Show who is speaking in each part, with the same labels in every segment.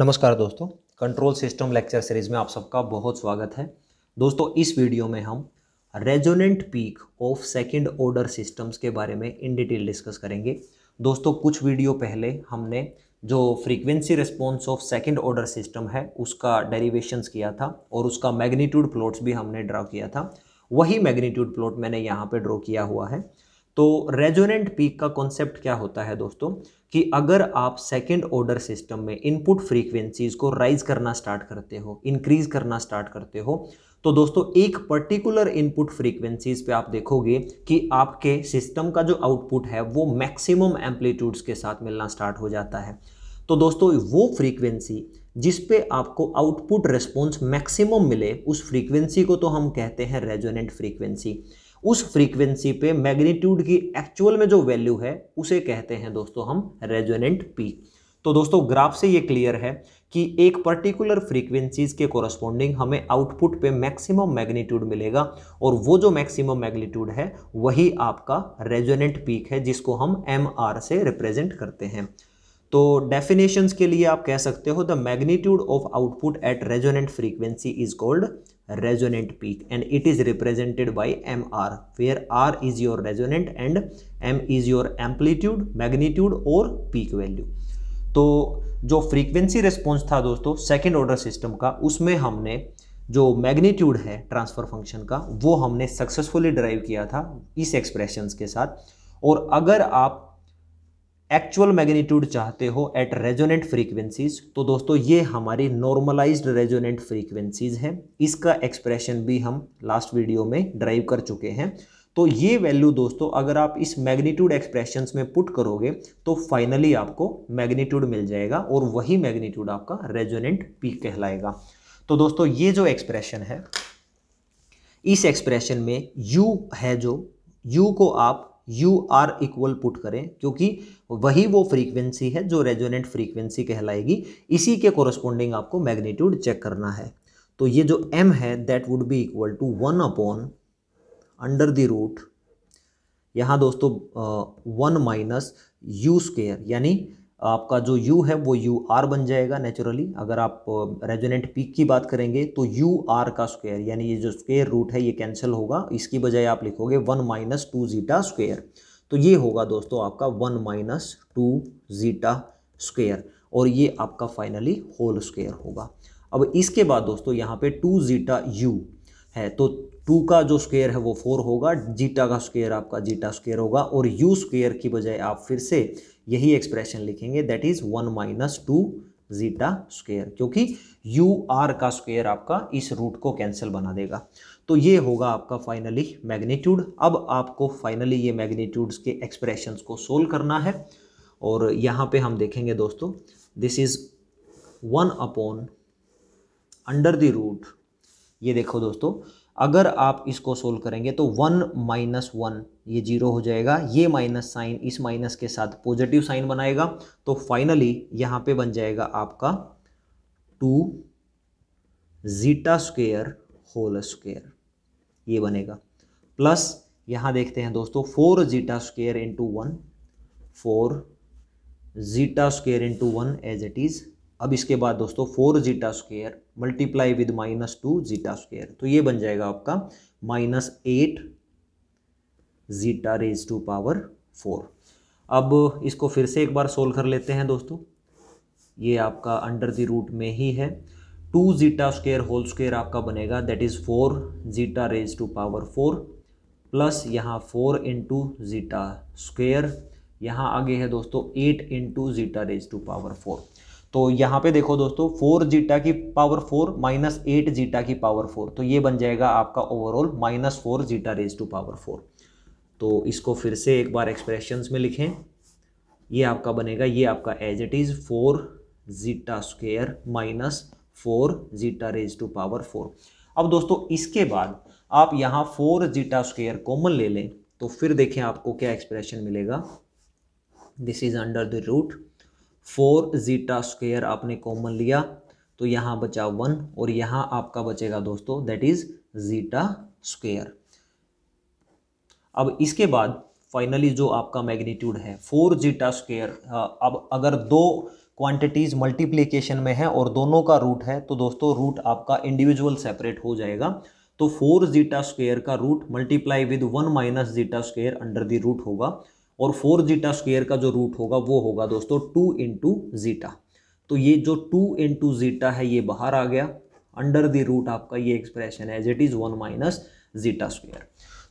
Speaker 1: नमस्कार दोस्तों control system lecture series में आप सबका बहुत स्वागत है दोस्तों इस वीडियो में हम resonant peak of second order systems के बारे में इन डिटेल डिस्कस करेंगे दोस्तों कुछ वीडियो पहले हमने जो frequency response of second order system है उसका डेरिवेशन किया था और उसका मैग्नीट्यूड प्लॉट्स भी हमने ड्रा किया था वही मैग्नीट्यूड प्लॉट मैंने यहाँ पर ड्रॉ किया हुआ है तो रेजोनेंट पीक का कॉन्सेप्ट क्या होता है दोस्तों कि अगर आप सेकेंड ऑर्डर सिस्टम में इनपुट फ्रीक्वेंसीज को राइज करना स्टार्ट करते हो इंक्रीज करना स्टार्ट करते हो तो दोस्तों एक पर्टिकुलर इनपुट फ्रीक्वेंसीज पे आप देखोगे कि आपके सिस्टम का जो आउटपुट है वो मैक्सिमम एम्पलीट्यूड्स के साथ मिलना स्टार्ट हो जाता है तो दोस्तों वो फ्रीक्वेंसी जिस पे आपको आउटपुट रिस्पॉन्स मैक्सिमम मिले उस फ्रीक्वेंसी को तो हम कहते हैं रेजोनेंट फ्रीक्वेंसी उस फ्रीक्वेंसी पे मैग्नीट्यूड की एक्चुअल में जो वैल्यू है उसे कहते हैं दोस्तों हम रेजोनेंट पी तो दोस्तों ग्राफ से ये क्लियर है कि एक पर्टिकुलर फ्रीक्वेंसीज के कोरस्पॉन्डिंग हमें आउटपुट पे मैक्सिमम मैग्नीट्यूड मिलेगा और वो जो मैक्सिमम मैग्नीट्यूड है वही आपका रेजोनेंट पीक है जिसको हम एम से रिप्रेजेंट करते हैं तो डेफिनेशंस के लिए आप कह सकते हो the magnitude of output at resonant frequency is called resonant peak and it is represented by M R where R is your resonant and M is your amplitude magnitude और पीक वैल्यू तो जो frequency response था दोस्तों second order system का उसमें हमने जो magnitude है ट्रांसफर फंक्शन का वो हमने सक्सेसफुली ड्राइव किया था इस एक्सप्रेशंस के साथ और अगर आप एक्चुअल मैग्नीट्यूड चाहते हो एट रेजोनेंट फ्रीक्वेंसीज तो दोस्तों ये हमारी नॉर्मलाइज रेजोनेंट फ्रीक्वेंसीज हैं इसका एक्सप्रेशन भी हम लास्ट वीडियो में ड्राइव कर चुके हैं तो ये वैल्यू दोस्तों अगर आप इस मैग्नीट्यूड एक्सप्रेशन में पुट करोगे तो फाइनली आपको मैग्नीट्यूड मिल जाएगा और वही मैग्नीट्यूड आपका रेजोनेंट पीक कहलाएगा तो दोस्तों ये जो एक्सप्रेशन है इस एक्सप्रेशन में यू है जो यू को आप यू आर इक्वल पुट करें क्योंकि वही वो फ्रीक्वेंसी है जो रेजोनेंट फ्रीक्वेंसी कहलाएगी इसी के कोरस्पोंडिंग आपको मैग्नीट्यूड चेक करना है तो ये जो एम है that would be equal to one upon under the root यहाँ दोस्तों वन माइनस यू स्केयर यानी आपका जो यू है वो यू आर बन जाएगा नेचुरली अगर आप रेजोनेंट पीक की बात करेंगे तो यू आर का स्क्वायर यानी ये जो स्क्वायर रूट है ये कैंसिल होगा इसकी बजाय आप लिखोगे one minus two zeta square तो ये होगा दोस्तों आपका one minus two zeta square और ये आपका फाइनली होल स्क्वेयर होगा अब इसके बाद दोस्तों यहाँ पे टू जीटा यू है तो टू का जो स्क्वेयर है वो फोर होगा जीटा का स्क्वेयर आपका जीटा स्क्वेयर होगा और यू स्क्वेयर की बजाय आप फिर से यही एक्सप्रेशन लिखेंगे that is one minus two zeta square क्योंकि यू आर का स्क्वेयर आपका इस रूट को कैंसिल बना देगा तो ये होगा आपका फाइनली मैग्नीट्यूड अब आपको फाइनली ये मैग्नीट्यूड्स के एक्सप्रेशन को सोल्व करना है और यहाँ पे हम देखेंगे दोस्तों this is one upon under the root ये देखो दोस्तों अगर आप इसको सोल्व करेंगे तो वन माइनस वन ये जीरो हो जाएगा ये माइनस साइन इस माइनस के साथ पॉजिटिव साइन बनाएगा तो फाइनली यहां पे बन जाएगा आपका two zeta square whole square ये बनेगा प्लस यहां देखते हैं दोस्तों four zeta square into one four zeta square into one as it is अब इसके बाद दोस्तों four zeta square multiply with minus two zeta square तो ये बन जाएगा आपका minus eight zeta raise to power four अब इसको फिर से एक बार सोल्व कर लेते हैं दोस्तों ये आपका अंडर द रूट में ही है two zeta square whole square आपका बनेगा that is four zeta raise to power four plus यहाँ फोर इंटू जीटा स्क्वेयर यहाँ आगे है दोस्तों eight into zeta raise to power four तो यहाँ पे देखो दोस्तों फोर जीटा की power four minus eight zeta की पावर फोर तो ये बन जाएगा आपका overall minus four zeta raise to power four तो इसको फिर से एक बार एक्सप्रेशन में लिखें ये आपका बनेगा ये आपका as it is four zeta square minus four zeta raise to power four अब दोस्तों इसके बाद आप यहाँ फोर जीटा स्क्वेयर कॉमन ले लें तो फिर देखें आपको क्या एक्सप्रेशन मिलेगा this is under the root four zeta square आपने कॉमन लिया तो यहाँ बचा वन और यहाँ आपका बचेगा दोस्तों दैट इज जीटा स्क्वेयर अब इसके बाद फाइनली जो आपका मैग्नीट्यूड है फोर जीटा स्क्वेयर हाँ, अब अगर दो क्वांटिटीज़ मल्टीप्लीकेशन में है और दोनों का रूट है तो दोस्तों रूट आपका इंडिविजुअल सेपरेट हो जाएगा तो फोर जीटा स्क्वेयर का root multiply with one minus zeta square under the root होगा और फोर जीटा स्क्वेयर का जो रूट होगा वो होगा दोस्तों टू इंटू जीटा तो ये जो टू इंटू जीटा है ये बाहर आ गया अंडर द रूट आपका ये एक्सप्रेशन है it is one minus zeta square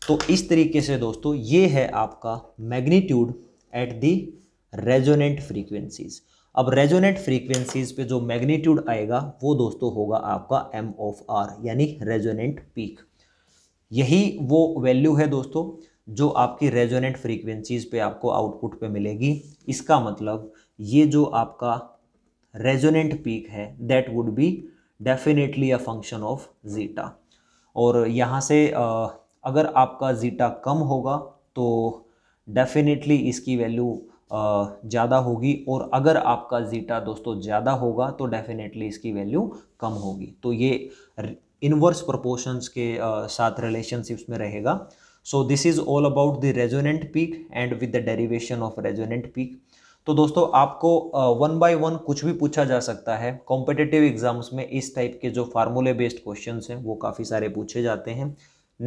Speaker 1: तो इस तरीके से दोस्तों ये है आपका magnitude at the resonant frequencies अब रेजोनेंट फ्रीक्वेंसीज पे जो मैग्नीट्यूड आएगा वो दोस्तों होगा आपका एम ऑफ आर यानी रेजोनेंट पीक यही वो वैल्यू है दोस्तों जो आपकी रेजोनेंट फ्रीक्वेंसीज पे आपको आउटपुट पे मिलेगी इसका मतलब ये जो आपका रेजोनेंट पीक है that would be definitely a function of zeta और यहाँ से अगर आपका जीटा कम होगा तो डेफिनेटली इसकी वैल्यू ज़्यादा होगी और अगर आपका जीटा दोस्तों ज़्यादा होगा तो डेफिनेटली इसकी वैल्यू कम होगी तो ये इनवर्स प्रोपोर्शंस के साथ रिलेशनशिप्स में रहेगा so this is all about the resonant peak and with the derivation of resonant peak तो दोस्तों आपको वन बाय वन कुछ भी पूछा जा सकता है कॉम्पिटेटिव एग्जाम्स में इस टाइप के जो फार्मूले बेस्ड क्वेश्चन हैं वो काफ़ी सारे पूछे जाते हैं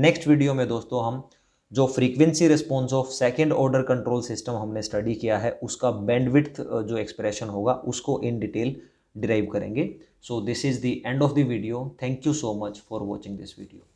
Speaker 1: नेक्स्ट वीडियो में दोस्तों हम जो frequency response of second order control system हमने स्टडी किया है उसका बैंडविथ जो एक्सप्रेशन होगा उसको इन डिटेल डिराइव करेंगे so this is the end of the video thank you so much for watching this video